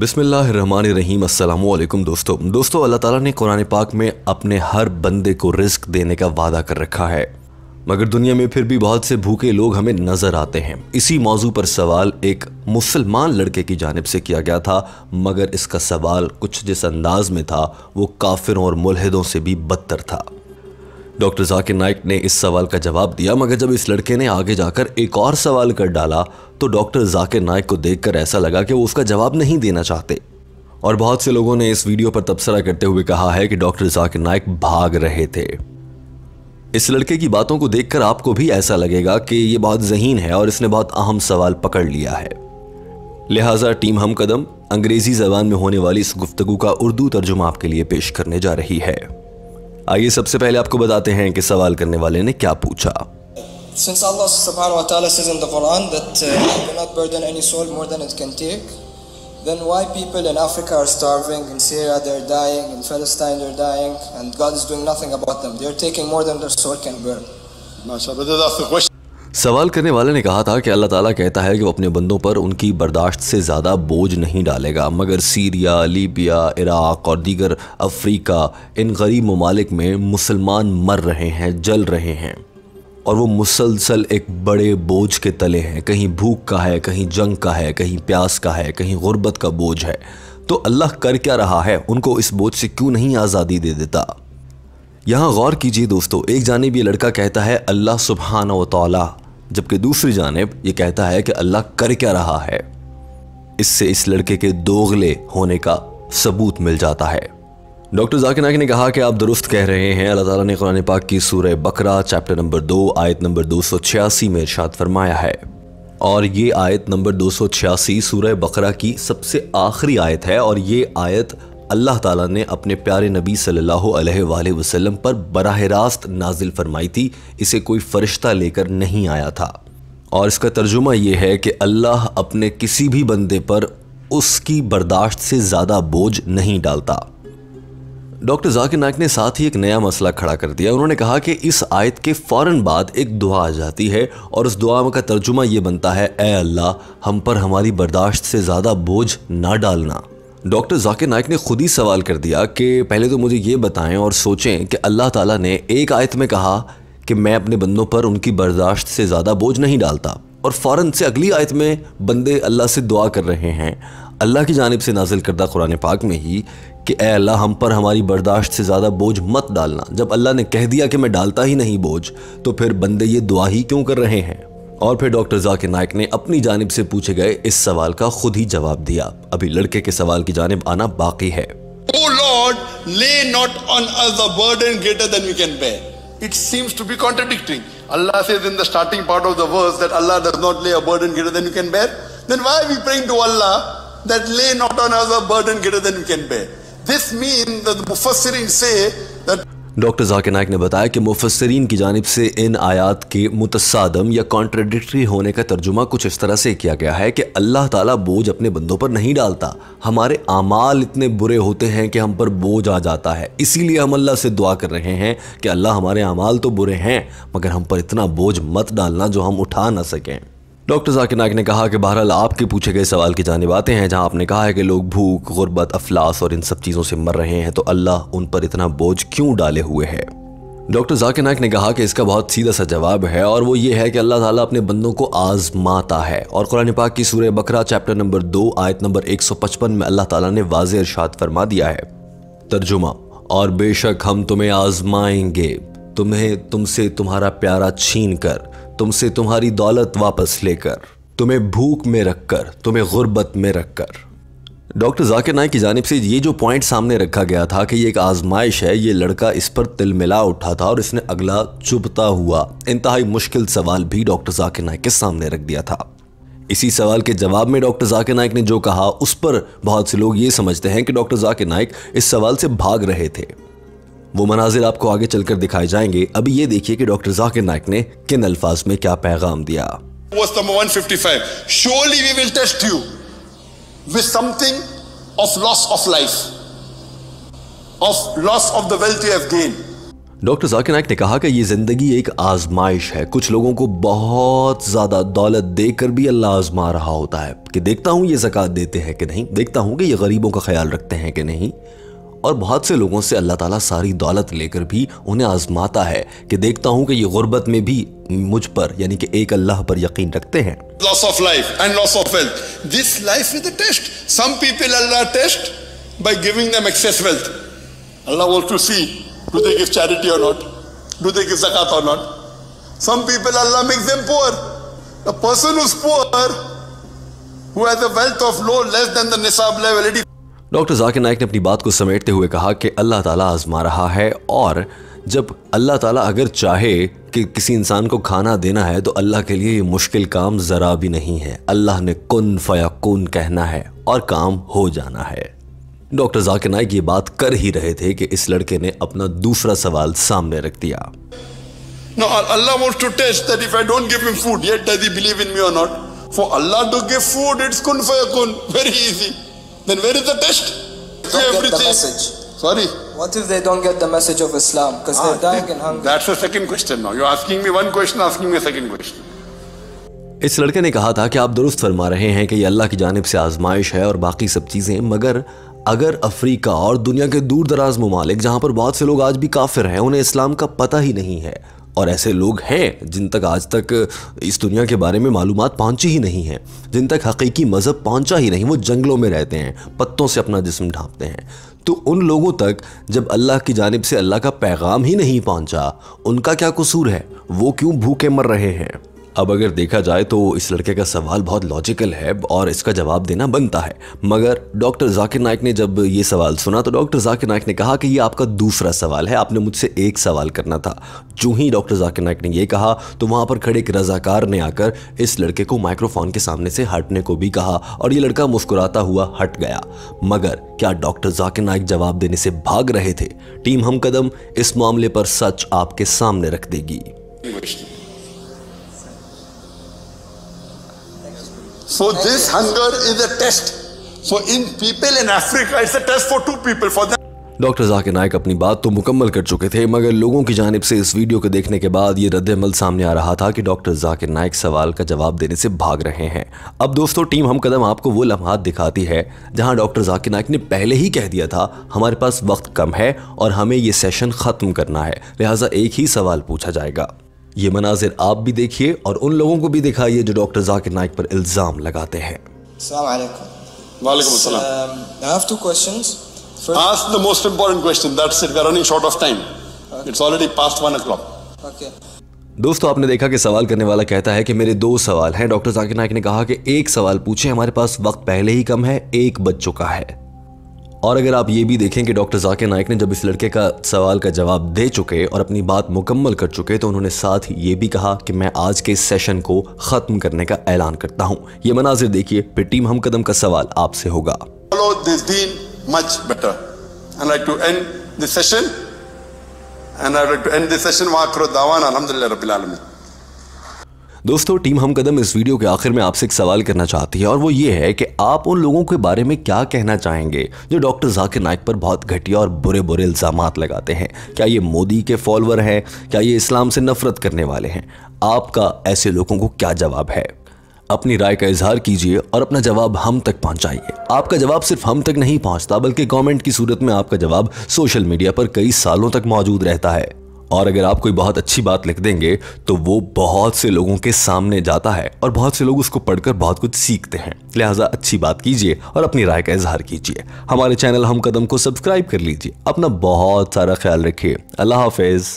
बिसमीम दोस्तों दोस्तों अल्लाह ताला ने कुरान पाक में अपने हर बंदे को रिस्क देने का वादा कर रखा है मगर दुनिया में फिर भी बहुत से भूखे लोग हमें नज़र आते हैं इसी मौजू पर सवाल एक मुसलमान लड़के की जानब से किया गया था मगर इसका सवाल कुछ जिस अंदाज में था वो काफिरों और मुलहदों से भी बदतर था डॉक्टर जाकिर नाइक ने इस सवाल का जवाब दिया मगर जब इस लड़के ने आगे जाकर एक और सवाल कर डाला तो डॉक्टर जाकिर नायक को देखकर ऐसा लगा कि वो उसका जवाब नहीं देना चाहते और बहुत से लोगों ने इस वीडियो पर तबसरा करते हुए कहा है कि डॉक्टर जाकिर नायक भाग रहे थे इस लड़के की बातों को देखकर आपको भी ऐसा लगेगा कि ये बहुत जहीन है और इसने बहुत अहम सवाल पकड़ लिया है लिहाजा टीम हम कदम अंग्रेजी जबान में होने वाली इस गुफ्तगु का उर्दू तर्जुमा आपके लिए पेश करने जा रही है आइए सबसे पहले आपको बताते हैं कि सवाल करने वाले ने क्या पूछा Since Allah subhanahu wa ta'ala says in the Quran that uh, you cannot burden any soul more than it can take, then why people in Africa are starving, in Syria they're dying, in Palestine they're dying, and God is doing nothing about them. They're taking more than their soul can burn. सवाल करने वाले ने कहा था कि अल्लाह ताला कहता है कि वो अपने बंदों पर उनकी बर्दाश्त से ज़्यादा बोझ नहीं डालेगा मगर सीरिया लीबिया इराक़ और दीगर अफ्रीका इन गरीब ममालिक में मुसलमान मर रहे हैं जल रहे हैं और वो मुसलसल एक बड़े बोझ के तले हैं कहीं भूख का है कहीं जंग का है कहीं प्यास का है कहीं गुर्बत का बोझ है तो अल्लाह कर क्या रहा है उनको इस बोझ से क्यों नहीं आज़ादी दे देता यहाँ गौर कीजिए दोस्तों एक जानब ये लड़का कहता है अल्लाह सुबहान व तौला जबकि दूसरी जानब ये कहता है कि अल्लाह कर क्या रहा है इससे इस लड़के के दोगले होने का सबूत मिल जाता है डॉक्टर जाकिर नाकी ने कहा कि आप दुरुस्त कह रहे हैं अल्लाह ताला ने कुरान पाक की सूरह बकरा चैप्टर नंबर दो आयत नंबर दो सौ छियासी में इर्शाद फरमाया है और ये आयत नंबर दो सौ छियासी सूरह बकरा की सबसे आखिरी आयत है और ये आयत अल्लाह ताला ने अपने प्यारे नबी सल्लल्लाहु अलैहि वसल्लम पर बराह रास्त नाजिल फरमाई थी इसे कोई फ़रिश्ता लेकर नहीं आया था और इसका तर्जुमा यह है कि अल्लाह अपने किसी भी बंदे पर उसकी बर्दाश्त से ज़्यादा बोझ नहीं डालता डॉक्टर जाकिर नायक ने साथ ही एक नया मसला खड़ा कर दिया उन्होंने कहा कि इस आयत के फ़ौरन बाद एक दुआ आ जाती है और उस दुआ का तर्जुमा ये बनता है ए अल्लाह हम पर हमारी बर्दाश्त से ज़्यादा बोझ ना डालना डॉक्टर जाकिर नायक ने खुद ही सवाल कर दिया कि पहले तो मुझे ये बताएं और सोचें कि अल्लाह ताला ने एक आयत में कहा कि मैं अपने बंदों पर उनकी बर्दाश्त से ज़्यादा बोझ नहीं डालता और फ़ौर से अगली आयत में बंदे अल्लाह से दुआ कर रहे हैं अल्लाह की जानब से नाजिल करदा कुरान पाक में ही कि ए अल्लाह हम पर हमारी बर्दाश्त से ज़्यादा बोझ मत डालना जब अल्लाह ने कह दिया कि मैं डालता ही नहीं बोझ तो फिर बंदे ये दुआ ही क्यों कर रहे हैं और फिर डॉक्टर जाकिर नायक ने अपनी जानब से पूछे गए इस सवाल का खुद ही जवाब दिया अभी लड़के के सवाल की जानब आना बाकी है oh Lord, lay not on us a burden greater than we can bear. It seems to be contradicting. Allah says in the starting part of the verse that Allah does not lay a burden greater than you can bear. Then why are we praying to Allah that lay not on us a burden greater than we can bear? This mean मुफस्सरीन से doctor Zakir Naik ने बताया कि मुफसरीन की जानब से इन आयात के मुतसादम या कॉन्ट्रडिक्ट्री होने का तर्जुमा कुछ इस तरह से किया गया है कि अल्लाह ताला बोझ अपने बंदों पर नहीं डालता हमारे अमाल इतने बुरे होते हैं कि हम पर बोझ आ जाता है इसीलिए हम अल्लाह से दुआ कर रहे हैं कि अल्लाह हमारे अमाल तो बुरे हैं मगर हम पर इतना बोझ मत डालना जो हम उठा ना सकें डॉक्टर जाकिर नायक ने कहा कि बहरहाल आपके पूछे गए सवाल की जाने बातें हैं जहां आपने कहा है कि लोग भूख गुर्बत अफलास और इन सब चीज़ों से मर रहे हैं तो अल्लाह उन पर इतना बोझ क्यों डाले हुए है डॉक्टर जाकिर नायक ने कहा कि इसका बहुत सीधा सा जवाब है और वो ये है कि अल्लाह ताला अपने बंदों को आजमाता है और कुरान पाक की सूर्य बकरा चैप्टर नंबर दो आयत नंबर 155 में अल्लाह ताला ने वाज इरशाद फरमा दिया है तर्जुमा और बेशक हम तुम्हें आजमाएंगे तुम्हें तुमसे तुम्हारा प्यारा छीन कर तुमसे तुम्हारी दौलत वापस लेकर तुम्हें भूख में रखकर तुम्हें गुर्बत में रखकर डॉक्टर जाकिर नायक की जानब से ये जो पॉइंट सामने रखा गया था कि ये एक आजमाइश है ये लड़का इस पर तिल मिला उठा था और इसने अगला चुभता हुआ इंतहाई मुश्किल सवाल भी डॉक्टर जाकिर नायक के सामने रख दिया था इसी सवाल के जवाब में डॉक्टर जाकिर नायक ने जो कहा उस पर बहुत से लोग ये समझते हैं कि डॉक्टर जाकिर नायक इस सवाल से भाग रहे थे वो मनाजिर आपको आगे चलकर दिखाए जाएंगे अभी ये देखिए कि डॉक्टर जाकिर नायक ने किन अल्फाज में क्या पैगाम दिया डॉक्टर जाकिर नायक ने कहा कि ये ज़िंदगी एक आजमाइश है कुछ लोगों को बहुत ज़्यादा दौलत देकर भी अल्लाह आजमा रहा होता है कि देखता हूँ ये जक़ात देते हैं कि नहीं देखता हूँ कि ये गरीबों का ख्याल रखते हैं कि नहीं और बहुत से लोगों से अल्लाह ताला सारी दौलत लेकर भी उन्हें आजमाता है कि देखता हूँ कि ये गुर्बत में भी मुझ पर यानी कि एक अल्लाह पर यकीन रखते हैं loss of life and person who poor who has a wealth of low less than the nisab level it is doctor Zakir Naik ने अपनी बात को समेटते हुए कहा कि अल्लाह ताला आजमा रहा है और जब अल्लाह ताला अगर चाहे कि किसी इंसान को खाना देना है तो अल्लाह के लिए ये मुश्किल काम ज़रा भी नहीं है अल्लाह ने कन फया कन कहना है और काम हो जाना है डॉक्टर जाकिर नायक ये बात कर ही रहे थे कि इस लड़के ने अपना दूसरा सवाल सामने रख दिया Now Allah wants to test that if I don't give him food, yet does he believe in me or not? For Allah to give food, it's kun fayakun, very easy. Then where is the test? Don't Everything. get the message. Sorry. What if they don't get the message of Islam because ah, they're dying and hungry That's the second question now. You're asking me one question, asking me a second question. इस लड़के ने कहा था कि आप दुरुस्त फरमा रहे हैं कि ये अल्लाह की जानब से आजमाइश है और बाकी सब चीज़ें मगर अगर अफ्रीका और दुनिया के दूर दराज ममालिक जहाँ पर बहुत से लोग आज भी काफिर हैं उन्हें इस्लाम का पता ही नहीं है और ऐसे लोग हैं जिन तक आज तक इस दुनिया के बारे में मालूम पहुंची ही नहीं है जिन तक हकीकी मज़हब पहुंचा ही नहीं वो जंगलों में रहते हैं पत्तों से अपना जिसम ढांपते हैं तो उन लोगों तक जब अल्लाह की जानब से अल्लाह का पैगाम ही नहीं पहुंचा उनका क्या कसूर है वो क्यों भूखे मर रहे हैं अब अगर देखा जाए तो इस लड़के का सवाल बहुत लॉजिकल है और इसका जवाब देना बनता है मगर डॉक्टर जाकिर नायक ने जब ये सवाल सुना तो डॉक्टर जाकिर नायक ने कहा कि ये आपका दूसरा सवाल है आपने मुझसे एक सवाल करना था जो ही डॉक्टर जाकिर नायक ने यह कहा तो वहाँ पर खड़े एक रजाकार ने आकर इस लड़के को माइक्रोफोन के सामने से हटने को भी कहा और ये लड़का मुस्कुराता हुआ हट गया मगर क्या डॉक्टर जाकिर नायक जवाब देने से भाग रहे थे टीम हम कदम इस मामले पर सच आपके सामने रख देगी So this hunger is a test. So in people in Africa, it's a test for two people. For them. Doctor Zakir Naik अपनी बात तो मुकम्मल कर चुके थे मगर लोगों की जानब से इस वीडियो को देखने के बाद ये रद्दमल सामने आ रहा था कि डॉक्टर जाके नायक सवाल का जवाब देने से भाग रहे हैं अब दोस्तों टीम हम कदम आपको वो लम्हात दिखाती है जहां डॉक्टर जाके नायक ने पहले ही कह दिया था हमारे पास वक्त कम है और हमें ये सेशन ख़त्म करना है लिहाजा एक ही सवाल पूछा जाएगा ये मनाजिर आप भी देखिए और उन लोगों को भी दिखाइए जो डॉक्टर जाकिर नाइक पर इल्ज़ाम लगाते हैं दोस्तों आपने देखा कि सवाल करने वाला कहता है कि मेरे दो सवाल हैं डॉक्टर जाकिर नायक ने कहा कि एक सवाल पूछे हमारे पास वक्त पहले ही कम है एक बच चुका है और अगर आप ये भी देखें कि डॉक्टर जाकिर नाइक ने जब इस लड़के का सवाल का जवाब दे चुके और अपनी बात मुकम्मल कर चुके तो उन्होंने साथ ही ये भी कहा कि मैं आज के इस सेशन को ख़त्म करने का ऐलान करता हूँ ये मनाजिर देखिए फिर टीम हम कदम का सवाल आपसे होगा like to end this session. Alhamdulillah Rabbil दोस्तों टीम हम कदम इस वीडियो के आखिर में आपसे एक सवाल करना चाहती है और वो ये है कि आप उन लोगों के बारे में क्या कहना चाहेंगे जो डॉक्टर जाकिर नायक पर बहुत घटिया और बुरे बुरे इल्ज़ाम लगाते हैं क्या ये मोदी के फॉलोअर हैं क्या ये इस्लाम से नफरत करने वाले हैं आपका ऐसे लोगों को क्या जवाब है अपनी राय का इजहार कीजिए और अपना जवाब हम तक पहुंचाइए आपका जवाब सिर्फ हम तक नहीं पहुंचता बल्कि कमेंट की सूरत में आपका जवाब सोशल मीडिया पर कई सालों तक मौजूद रहता है और अगर आप कोई बहुत अच्छी बात लिख देंगे तो वो बहुत से लोगों के सामने जाता है और बहुत से लोग उसको पढ़कर बहुत कुछ सीखते हैं लिहाजा अच्छी बात कीजिए और अपनी राय का इजहार कीजिए हमारे चैनल हम कदम को सब्सक्राइब कर लीजिए अपना बहुत सारा ख्याल रखिए अल्लाह हाफिज़